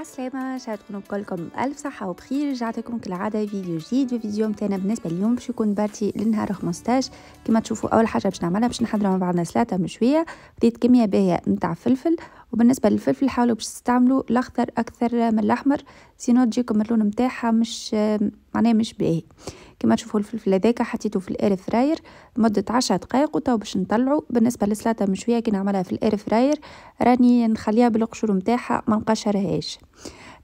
عسلامة شهد تكونوا بكلكم ألف صحة وبخير رجعتكم كالعادة فيديو جديد الفيديو متانا بالنسبة اليوم باش يكون بارتي لنهار 15 كما تشوفوا أول حاجة باش نعملها باش نحضر مع بعضنا سلاتة مشوية بديت كمية باهية متاع فلفل وبالنسبة للفلفل حاولوا باش تستعملوا الأخضر أكثر من الأحمر سينو تجيكم اللون متاعها مش معناه مش باهي كما تشوفوا الفلفل هذاك حطيته في الاير فراير مده 10 دقائق وتو باش نطلعو بالنسبه للسلطه مشويه كي نعملها في الاير فراير راني نخليها بالقشور نتاعها ما نقشرهاش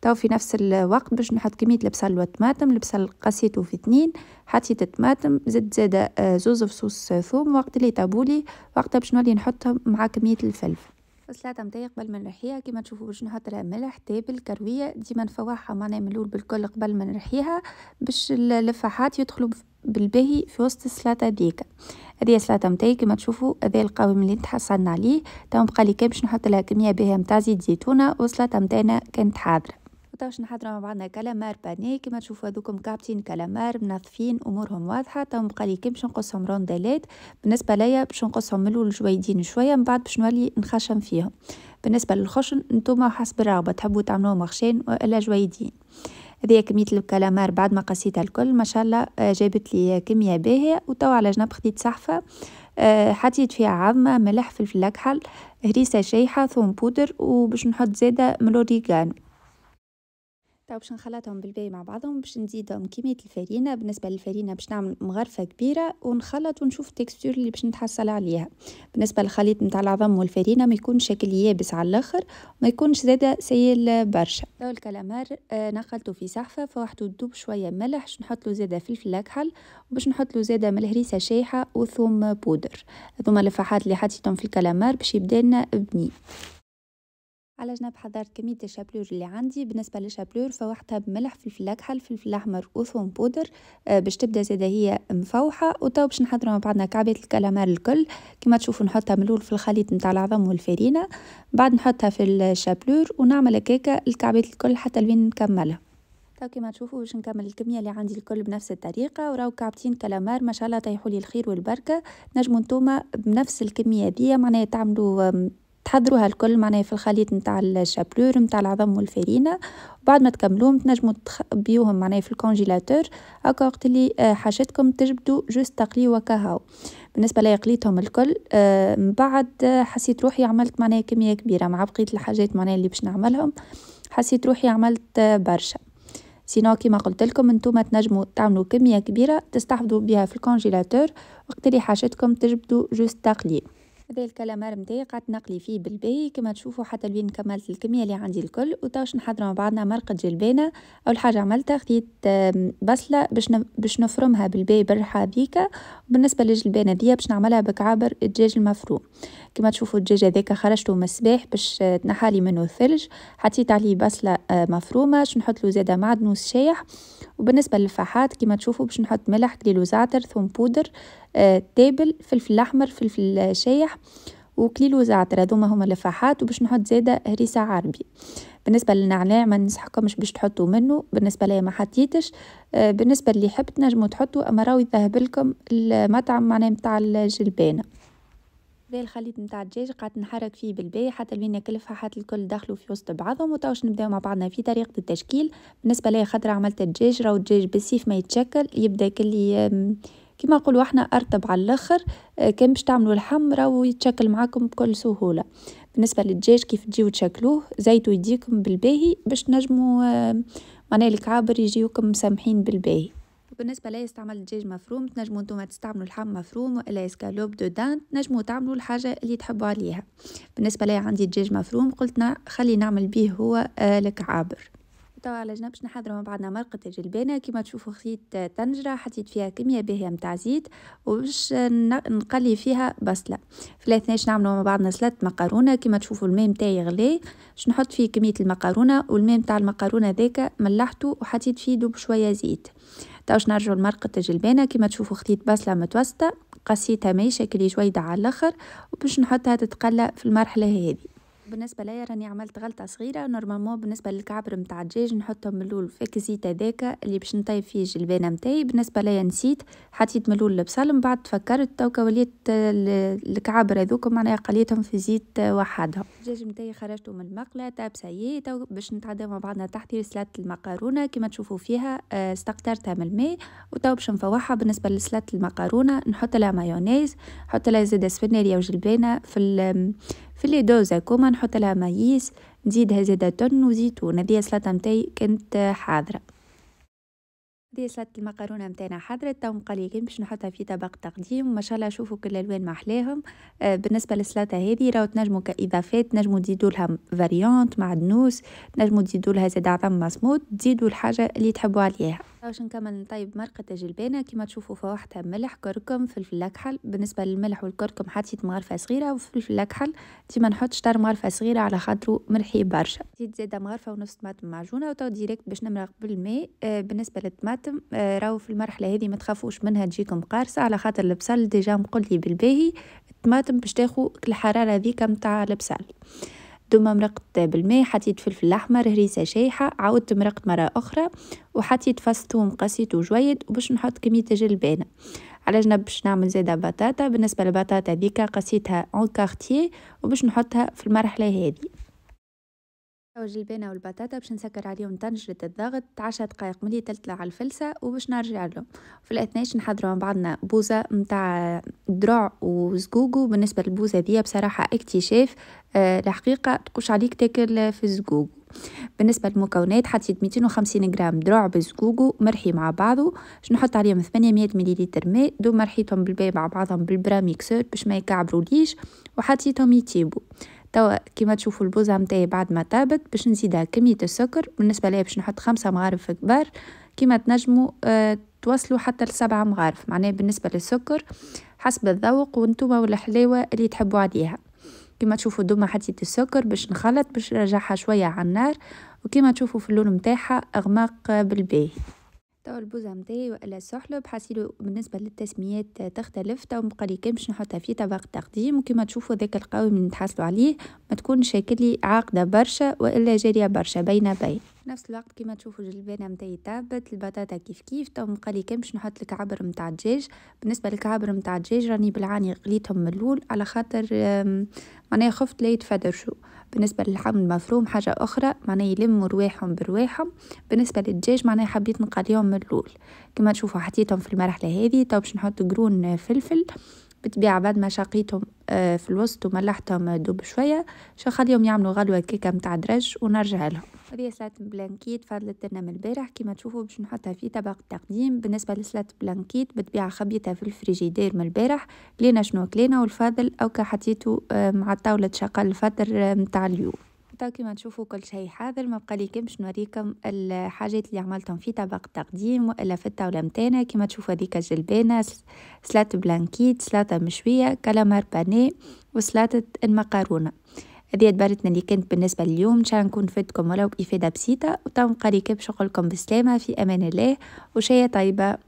تو في نفس الوقت باش نحط كميه البصل والطماطم البصل قسيته في اثنين حطيت الطماطم زدت زاده آه، زوز فصوص ثوم وقت اللي طابولي وقتها باش نولي نحطهم مع كميه الفلفل السلطه نتاعي قبل ما نرحيها كيما تشوفوا باش نحط لها ملح تابل كرويه ديما نفوحها معناها من الاول بالكل قبل ما نرحيها باش اللفاحات يدخلوا بالباهي في وسط السلطه ديك هذه السلطه نتاعي كيما تشوفوا هذا القوام اللي تحصلنا عليه تو بقى لي كان باش نحط لها كميه باهيه نتاع زيت زيتونه والسلطه نتاعنا كانت حاضره وتوا باش نحضروا مع بعضنا كلامار باني كما تشوفوا هذوكم كابتين كلامار منظفين امورهم واضحه تو بقى لي كي باش نقصهم رونديلات بالنسبه ليا باش نقصهم من الاول جويدين شويه من بعد باش نولي نخشم فيهم بالنسبه للخشن نتوما حسب الرغبه تحبوا تعملوه مخشين ولا جويدين هذه كمية الكلامار بعد ما قسيتها الكل ما شاء الله آه، جابت لي كمية باهية وتوا على جنب خديت صحفة آه، حطيت فيها عظمة ملح فلفل أكحل هريسة شايحة ثوم بودر وباش نحط زادة من الأوريغانو تو باش نخلطهم بالباي مع بعضهم باش نزيدهم كميه الفرينه بالنسبه للفرينه باش نعمل مغرفه كبيره ونخلط ونشوف التكستور اللي باش نتحصل عليها بالنسبه للخليط نتاع العظم والفرينه ما يكونش شكل يابس على الاخر ما يكونش زاده سيل برشا تو الكالامار آه نقلته في صحفه فواحد دوب شويه ملح باش نحط له زاده فلفل اكحل وباش نحط له زاده من الهريسه شايحه وثوم بودر هذوما الفحات اللي حطيتهم في الكالامار باش يبدا لنا بنين على جنب حضرت كمية الشابلور اللي عندي بالنسبة للشابلور فوحتها بملح فلفل أكحل فلفل أحمر وثوم بودر آه، باش تبدا زادة هي مفوحة وتو باش نحضروا مع بعضنا كعبات الكلامار الكل كما تشوفوا نحطها من الأول في الخليط نتاع العظم والفرينة بعد نحطها في الشابلور ونعمل هكاكا الكعبات الكل حتى لين نكملها تو كما تشوفوا باش نكمل الكميه اللي عندي الكل بنفس الطريقه وراو كعبتين كلامار ما شاء الله طيحوا لي الخير والبركه نجموا نتوما بنفس الكميه دي معناها تعملوا تحضروها الكل معناها في الخليط نتاع الشابلور نتاع العظم والفرينه بعد ما تكملوهم تنجموا تخبيوهم معناها في الكونجيلاتور هكا وقت اللي آه، حاجتكم تجبدوا جوست تقليو كهاو بالنسبه لي قليتهم الكل آه، من بعد آه، حسيت روحي عملت معناها كميه كبيره مع بقيه الحاجات معناها اللي باش نعملهم حسيت روحي عملت برشا سينو كيما قلت لكم انتم تنجموا تعملوا كميه كبيره تستحفظوا بها في الكونجيلاتور وقت اللي حاجتكم تجبدوا جوست تقليه هذا الكلامار نتاعي قعدت نقلي فيه بالبي كما تشوفوا حتى لوين كملت الكميه اللي عندي الكل وتاش نحضر مع بعضنا مرقه جلبانه اول حاجه عملتها خديت بصله باش باش نفرمها بالبي برحا هذيك بالنسبه للجلبانه دي باش نعملها بكعابر الدجاج المفروم كما تشوفوا الدجاج هذاك خرجته من الصباح باش تنحالي منه الثلج حطيت عليه بصله آه، مفرومه باش نحط له زاده معدنوس شايح وبالنسبه للفحات كما تشوفوا باش نحط ملح قليل وزعتر ثوم بودر تابل فلفل احمر فلفل شايح وكليل وزعتر هذوما هما لفاحات وباش نحط زاده هريسه عربي بالنسبه للنعناع ما ننصحكمش باش تحطوا منه بالنسبه ليا ما حطيتش آه، بالنسبه اللي حبت نجموا تحطوا اما راهو يذهب لكم المطعم معناه نتاع الجلبانه ذا الخليط نتاع الدجاج قعدت نحرك فيه بالباي حتى لين فحات الكل دخلوا في وسط بعضهم وتوش نبداو مع بعضنا في طريقه التشكيل بالنسبه ليا خضره عملت الدجاج راهو الدجاج بالسيف ما يتشكل يبدا كلي كيما نقولوا احنا ارتب على الاخر آه، كان باش تعملوا اللحم راهو يتشكل معاكم بكل سهوله بالنسبه للدجاج كيف تجيو تشكلوه زيتوا يديكم بالباهي باش نجموا آه، معناها الكعابر يجيوكم مسامحين بالباهي بالنسبه لي استعمل دجاج مفروم تنجموا نتوما تستعملوا لحم مفروم ولا اسكالوب دو دان تنجموا تعملوا الحاجه اللي تحبوا عليها بالنسبه لي عندي دجاج مفروم قلت خلي نعمل بيه هو آه، الكعابر توا على جنب باش نحضروا بعدنا مرقه الجلبانه كيما تشوفوا خديت طنجره حطيت فيها كميه باهيه نتاع زيت وباش نقلي فيها بصله في الاثناش نعملوا مع بعضنا سلطه مقارونه كيما تشوفوا الماء نتاعي غلي باش نحط فيه كميه المقارونه والماء نتاع المقارونه ذاك ملحته وحطيت فيه دوب شويه زيت باش نرجعوا لمرقة الجلبانة كيما تشوفوا خديت بصلة متوسطة قصيتها ماي شكلي جويدة على الاخر وباش نحطها تتقلى في المرحلة هذه بالنسبه ليا راني عملت غلطه صغيره نورمالمون بالنسبه للكعبر نتاع الدجاج نحطهم من الاول في كزيت هذاك اللي باش نطيب فيه الجلبانه نتاعي بالنسبه ليا نسيت حطيت من الاول البصل من بعد تفكرت توكا وليت الكعبر هذوك معناها قليتهم في زيت وحدهم الدجاج نتاعي خرجته من المقله تاب سيي تو باش نتعداو مع بعضنا تحضير سلطه المكرونه كما تشوفوا فيها آه، استقطرتها من الماء وتو باش نفوحها بالنسبه لسلطه المكرونه نحط لها مايونيز نحط لها زيت اسفنجيه وجلبانه في في لي دوز هكوما نحط لها مايس نزيدها زيادة تن وزيتون هذه السلطة متاعي كانت حاضرة سلطه المكرونة نتاعنا حضرت تو مقليين باش نحطها في طبق تقديم وما شاء الله شوفوا كل الالوان محلاهم آه بالنسبه للسلطه هذه راهو تنجموا كاضافات نجموا تزيدوا لها فاريونت معدنوس نجموا تزيدوا لها زاد عظم مصمود تزيدوا الحاجه اللي تحبوا عليها باش نكمل نطيب مرقة الجلبانة كما تشوفوا فواحتها ملح كركم فلفل أكحل بالنسبة للملح والكركم حطيت مغرفة صغيرة وفلفل أكحل ديما نحط شطر مغرفة صغيرة على خاطرو ملحي برشا زيت زادة مغرفة ونص طماطم معجونة وتو ديريكت باش نمرق بالماء آه، بالنسبة للطماطم الحاتم آه، راهو في المرحله هذه ما تخافوش منها تجيكم قارصه على خاطر البصل ديجا مقلي بالباهي الطماطم باش تاخو الحراره هذيك نتاع البصل دوما مرقت بالماء حطيت فلفل احمر هريسه شايحه عاودت مرقت مره اخرى وحطيت فص ثوم قسيته جويد وباش نحط كميه الجلبانه على جنب باش نعمل زاده بطاطا بالنسبه للبطاطا ذيك قصيتها اون كارتيه وباش نحطها في المرحله هذه حوج البينة والبطاطا باش نسكر عليهم طنجرة الضغط عشر دقائق ملي تلتلع على الفلسة وباش نرجع لهم في الاثناش نحضروا مع بعضنا بوزة متاع دروع وزقوقو بالنسبة للبوزة دي بصراحة اكتشاف آه، الحقيقة تقوش عليك تاكل في الزقوق بالنسبة للمكونات حطيت 250 جرام دروع بالزقوقو مرحي مع بعضه باش نحط عليهم 800 مليليتر ماء دو مرحيتهم بالباب مع بعضهم بالبراميكسور باش ما يكعبروا ليش وحطيتهم يتيبو توا كيما تشوفوا البوزه نتاعي بعد ما طابت باش نزيدها كميه السكر بالنسبه ليا باش نحط خمسة مغارف كبار كيما تنجموا آه توصلوا حتى لسبعة مغارف معناه بالنسبه للسكر حسب الذوق وانتوما والحلاوه اللي تحبوا عليها كيما تشوفوا دوما حطيت السكر باش نخلط باش نرجعها شويه على النار وكيما تشوفوا في اللون متاعها اغماق بالباهي تو البوزة متاعي وإلا السحلب حاسيلو بالنسبة للتسميات تختلف تو مبقالي كان باش نحطها في طبق تقديم وكيما تشوفوا ذاك القوام من نتحصلو عليه ما تكونش شكلي عاقدة برشا وإلا جارية برشا بين بين نفس الوقت كيما تشوفوا الجلبانه متاعي تابت البطاطا كيف كيف تو بقى لي باش نحط الكعبر متاع الدجاج بالنسبه للكعبر متاع الدجاج راني بالعاني قليتهم من الاول على خاطر معناها خفت لا يتفدرشوا بالنسبه للحم المفروم حاجه اخرى معناها يلموا رواحهم برواحهم بالنسبه للدجاج معناها حبيت نقليهم من الاول كما تشوفوا حطيتهم في المرحله هذه تو باش نحط قرون فلفل بالطبيعة بعد ما شقيتهم آه، في الوسط وملحتهم دوب شوية شخليهم يعملوا غلوة كيكة متاع درج ونرجع لهم هذه سلات بلانكيت فضلت لنا من البارح كيما تشوفوا باش نحطها في طبق التقديم بالنسبه لسلات بلانكيت بالطبيعه خبيتها في الفريجيدير من البارح لينا شنو كلينا والفضل او حطيته آه، مع طاوله تشقى الفطر نتاع آه، اليوم تو كيما تشوفوا كل شيء حاضر ما بقى لي كمش نوريكم الحاجات اللي عملتهم في طبق التقديم والا في الطاوله متانا كيما تشوفوا هذيك الجلبانه سلات بلانكيت سلاطه مشويه كلامار بانيه وسلاطه المقارونه هذه دبرتنا اللي كانت بالنسبه لليوم ان شاء الله نكون فدتكم ولو بافاده بسيطه وتنقري كيف شغلكم بالسلامه في امان الله وشايه طيبه